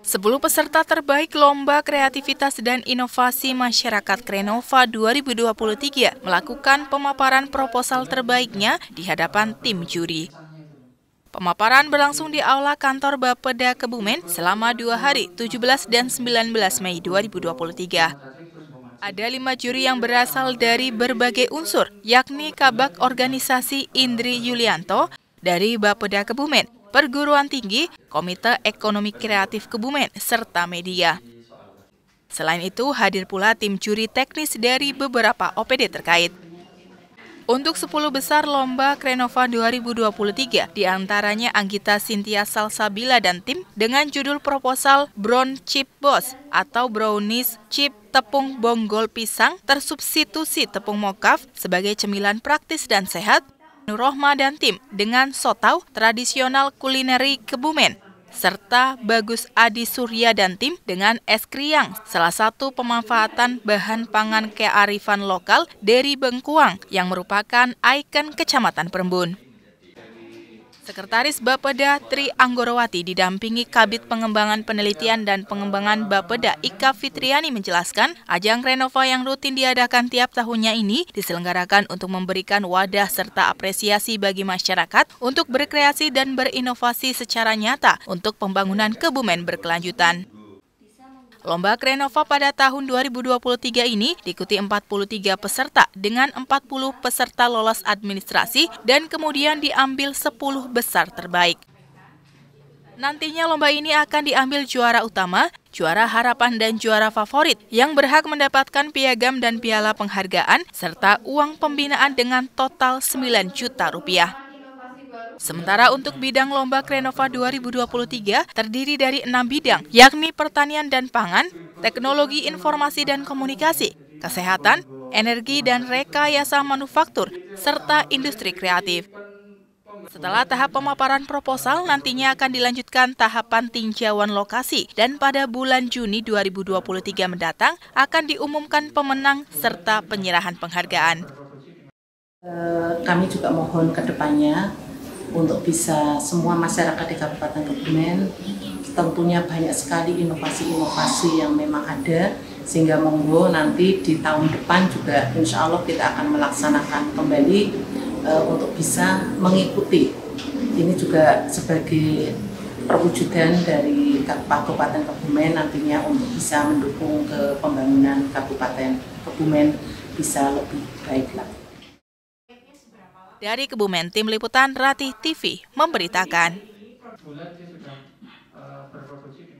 Sepuluh peserta terbaik Lomba Kreativitas dan Inovasi Masyarakat Krenova 2023 melakukan pemaparan proposal terbaiknya di hadapan tim juri. Pemaparan berlangsung di Aula Kantor Bapeda Kebumen selama dua hari, 17 dan 19 Mei 2023. Ada lima juri yang berasal dari berbagai unsur, yakni Kabak Organisasi Indri Yulianto dari Bapeda Kebumen, perguruan tinggi, Komite Ekonomi Kreatif Kebumen, serta media. Selain itu, hadir pula tim juri teknis dari beberapa OPD terkait. Untuk 10 besar lomba Krenova 2023, diantaranya Anggita Sintia Salsabila dan tim dengan judul proposal Brown Chip Boss atau Brownies Chip Tepung Bonggol Pisang tersubstitusi tepung mokaf sebagai cemilan praktis dan sehat Rohma dan tim dengan sotau tradisional kulineri Kebumen serta Bagus Adi Surya dan tim dengan es kriang, salah satu pemanfaatan bahan pangan kearifan lokal dari Bengkuang yang merupakan ikon Kecamatan Perembun. Sekretaris Bapeda Tri Anggorowati didampingi Kabit Pengembangan Penelitian dan Pengembangan Bapeda Ika Fitriani menjelaskan, ajang Renova yang rutin diadakan tiap tahunnya ini diselenggarakan untuk memberikan wadah serta apresiasi bagi masyarakat untuk berkreasi dan berinovasi secara nyata untuk pembangunan Kebumen berkelanjutan. Lomba Krenova pada tahun 2023 ini diikuti 43 peserta dengan 40 peserta lolos administrasi dan kemudian diambil 10 besar terbaik. Nantinya lomba ini akan diambil juara utama, juara harapan dan juara favorit yang berhak mendapatkan piagam dan piala penghargaan serta uang pembinaan dengan total 9 juta rupiah. Sementara untuk bidang Lomba Krenova 2023 terdiri dari enam bidang, yakni pertanian dan pangan, teknologi informasi dan komunikasi, kesehatan, energi dan rekayasa manufaktur, serta industri kreatif. Setelah tahap pemaparan proposal, nantinya akan dilanjutkan tahapan tinjauan lokasi dan pada bulan Juni 2023 mendatang akan diumumkan pemenang serta penyerahan penghargaan. Eh, kami juga mohon ke untuk bisa semua masyarakat di Kabupaten Kebumen tentunya banyak sekali inovasi-inovasi yang memang ada sehingga monggo nanti di tahun depan juga insya Allah kita akan melaksanakan kembali e, untuk bisa mengikuti ini juga sebagai perwujudan dari Kabupaten Kebumen nantinya untuk bisa mendukung ke pembangunan Kabupaten Kebumen bisa lebih baik lagi. Dari Kebumen, Tim Liputan Ratih TV memberitakan.